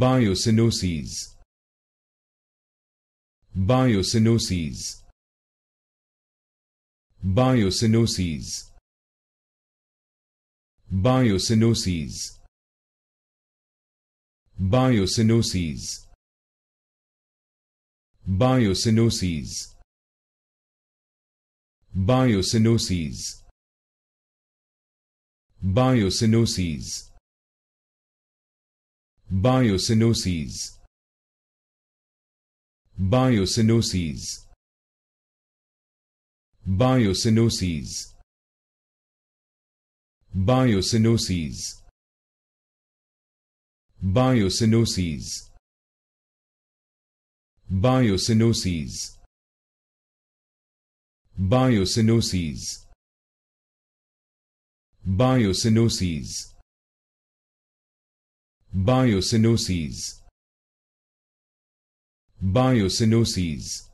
Biosinoses Biosinoses Biosinoses Biosinoses Biosinoses Biosinoses Biosinoses Biosinoses Biosinoses Biosinoses Biosinoses Biosinoses Biosinoses Biosinoses Biosinoses Biosinoses Biosinoses Biosinoses